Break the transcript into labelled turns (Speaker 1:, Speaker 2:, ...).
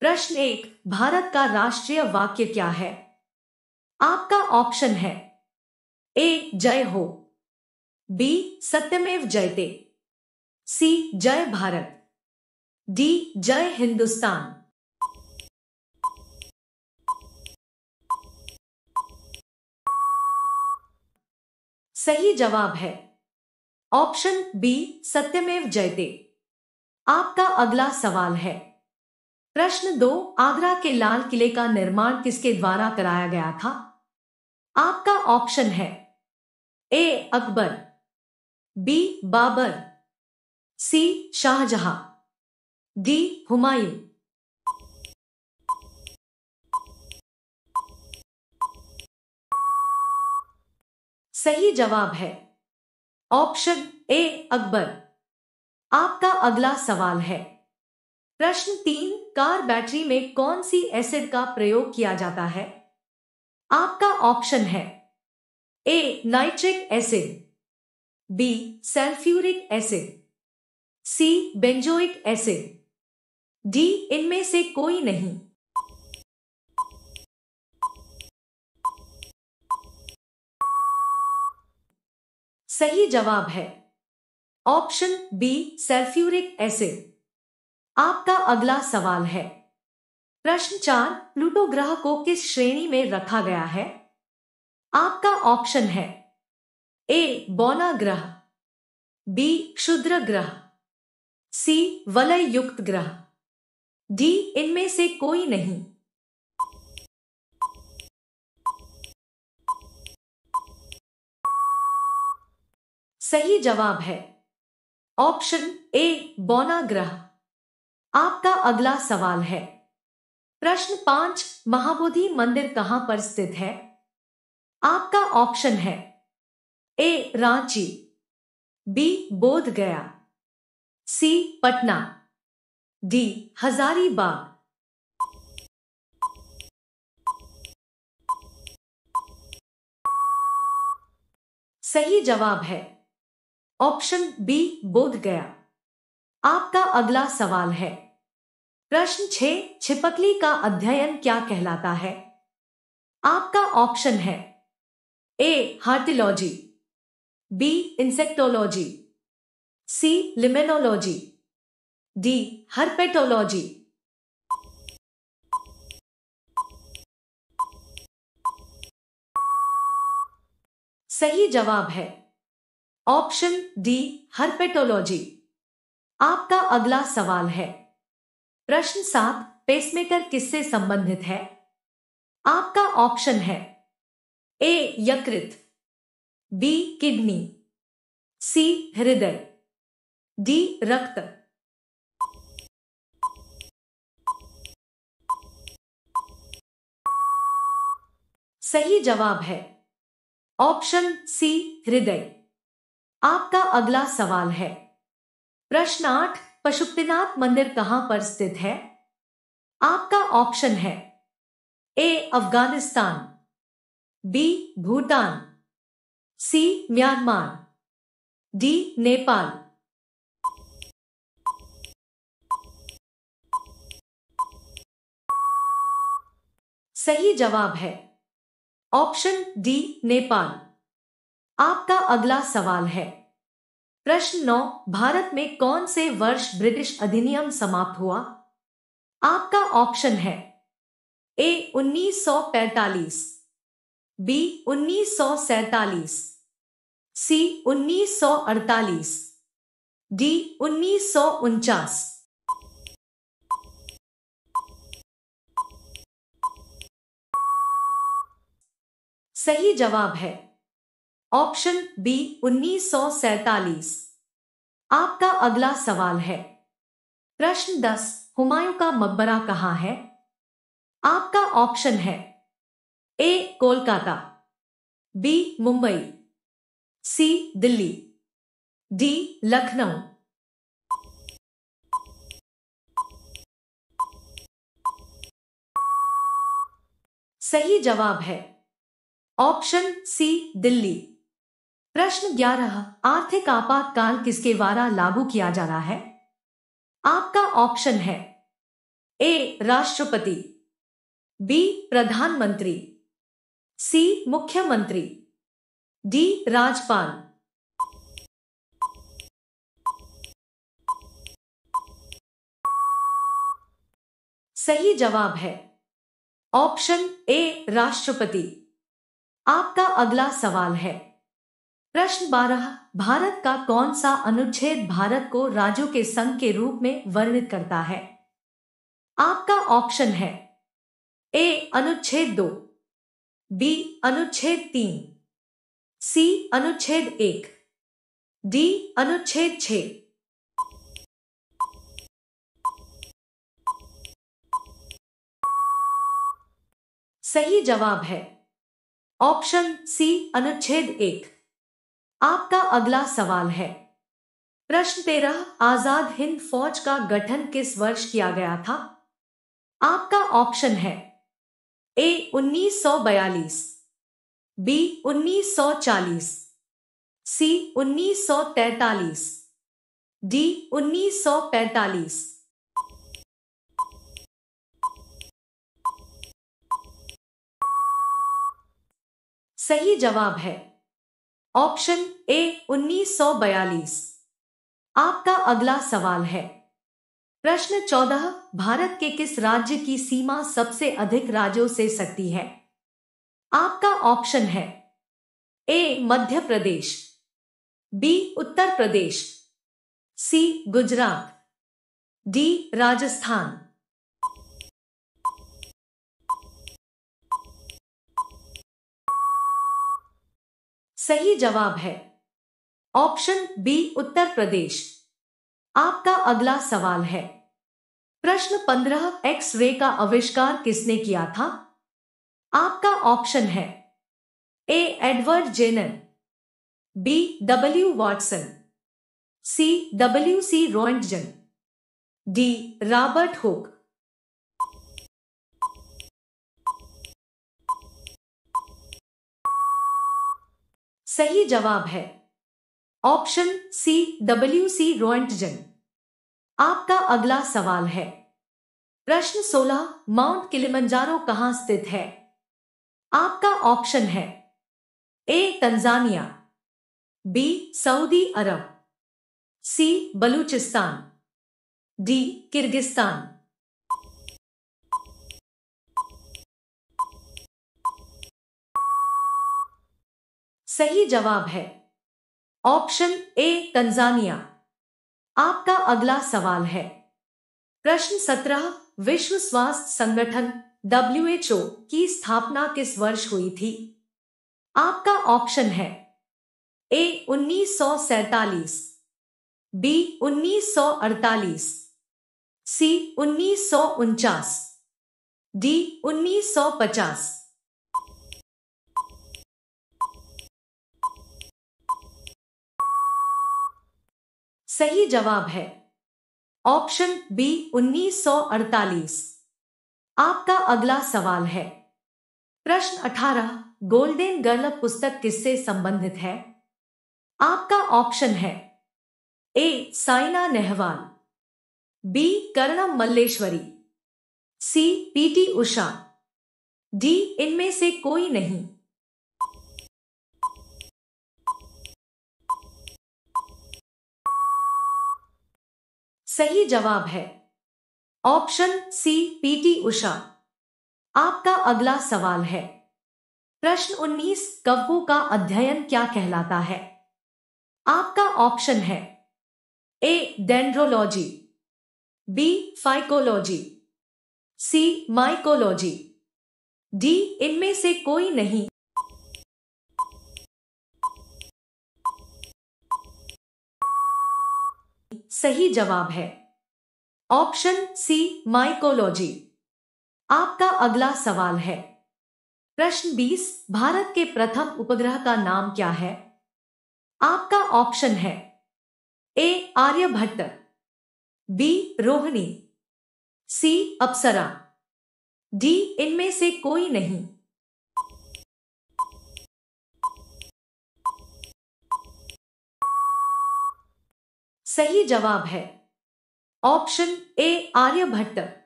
Speaker 1: प्रश्न एक भारत का राष्ट्रीय वाक्य क्या है आपका ऑप्शन है ए जय हो बी सत्यमेव जयते सी जय भारत डी जय हिंदुस्तान सही जवाब है ऑप्शन बी सत्यमेव जयते आपका अगला सवाल है प्रश्न दो आगरा के लाल किले का निर्माण किसके द्वारा कराया गया था आपका ऑप्शन है A Akbar B Babur C Shahjahan D Humayun सही जवाब है ऑप्शन ए अकबर आपका अगला सवाल है प्रश्न तीन कार बैटरी में कौन सी एसिड का प्रयोग किया जाता है आपका ऑप्शन है A nitric acid B sulphuric acid C benzoic acid D इनमें से कोई नहीं सही जवाब है ऑप्शन बी सल्फ्यूरिक एसिड आपका अगला सवाल है प्रश्न चार प्लूटो ग्रह को किस श्रेणी में रखा गया है आपका ऑप्शन है ए बौना ग्रह बी क्षुद्र ग्रह सी वलय युक्त ग्रह डी इनमें से कोई नहीं सही जवाब है ऑप्शन ए बौना ग्रह आपका अगला सवाल है प्रश्न पांच महाबोधि मंदिर कहां पर स्थित है आपका ऑप्शन है ए रांची बी बोध गया सी पटना डी हजारीबाग सही जवाब है ऑप्शन बी बोध गया आपका अगला सवाल है प्रश्न छह छिपकली का अध्ययन क्या कहलाता है आपका ऑप्शन है A hortology B insectology C limnology D herpetology सही जवाब है ऑप्शन डी हर्पेटोलॉजी आपका अगला सवाल है प्रश्न सात पेसमेकर किससे संबंधित है आपका ऑप्शन है ए यकृत बी किडनी सी हृदय डी रक्त सही जवाब है ऑप्शन सी हृदय आपका अगला सवाल है प्रश्न आठ पशुपतिनाथ मंदिर कहां पर स्थित है आपका ऑप्शन है A Afghanistan B Bhutan C Myanmar D Nepal सही जवाब है ऑप्शन डी नेपाल आपका अगला सवाल है प्रश्न नौ भारत में कौन से वर्ष ब्रिटिश अधिनियम समाप्त हुआ आपका ऑप्शन है ए 1945, बी 1947, सी 1948, डी उन्नीस सही जवाब है ऑप्शन बी उन्नीस आपका अगला सवाल है प्रश्न दस हुमायूं का मकबरा कहाँ है आपका ऑप्शन है A Kolkata B Mumbai C Delhi D Lucknow सही जवाब है ऑप्शन सी दिल्ली प्रश्न ग्यारह आर्थिक आपातकाल किसके द्वारा लागू किया जा रहा है आपका ऑप्शन है ए राष्ट्रपति बी प्रधानमंत्री सी मुख्यमंत्री डी राजपाल सही जवाब है ऑप्शन ए राष्ट्रपति आपका अगला सवाल है प्रश्न बारह भारत का कौन सा अनुच्छेद भारत को राज्यों के संघ के रूप में वर्णित करता है आपका ऑप्शन है ए अनुच्छेद दो बी अनुच्छेद तीन सी अनुच्छेद एक डी अनुच्छेद छ सही जवाब है ऑप्शन सी अनुच्छेद एक आपका अगला सवाल है प्रश्न तेरह आजाद हिंद फौज का गठन किस वर्ष किया गया था आपका ऑप्शन है ए 1942, बी 1940, सी 1943, डी 1945। सही जवाब है ऑप्शन ए 1942 आपका अगला सवाल है प्रश्न चौदह भारत के किस राज्य की सीमा सबसे अधिक राज्यों से सकती है आपका ऑप्शन है A Madhya Pradesh B Uttar Pradesh C Gujarat D Rajasthan सही जवाब है ऑप्शन बी उत्तर प्रदेश आपका अगला सवाल है प्रश्न पंद्रह एक्स रे का आविष्कार किसने किया था आपका ऑप्शन है A Edward Jenner B W Watson C W C Rontgen D Robert Hooke सही जवाब है option C W C Roentgen आपका अगला सवाल है प्रश्न 16 माउंट किलिमंजारो कहां स्थित है आपका ऑप्शन है A Tanzania B Saudi Arabia C Balochistan D Kyrgyzstan सही जवाब है ऑप्शन ए तंजानिया आपका अगला सवाल है प्रश्न सत्रह विश्व स्वास्थ्य संगठन डब्ल्यू की स्थापना किस वर्ष हुई थी आपका ऑप्शन है ए उन्नीस बी 1948, सी उन्नीस डी 1950 सही जवाब है ऑप्शन बी 1948। आपका अगला सवाल है प्रश्न 18 गोल्डन गर्ल पुस्तक किससे संबंधित है आपका ऑप्शन है A Saina Nehwal B Karnam Malleswari C PT Usha D इनमें से कोई नहीं सही जवाब है ऑप्शन सी पीटी उषा आपका अगला सवाल है प्रश्न 19 कव्वों का अध्ययन क्या कहलाता है आपका ऑप्शन है A dendrology B phycology C mycology D इनमें से कोई नहीं सही जवाब है ऑप्शन सी माइकोलॉजी आपका अगला सवाल है प्रश्न 20 भारत के प्रथम उपग्रह का नाम क्या है आपका ऑप्शन है A Aryabhata B Rohini C Apsara D इनमें से कोई नहीं सही जवाब है ऑप्शन ए आर्यभट्ट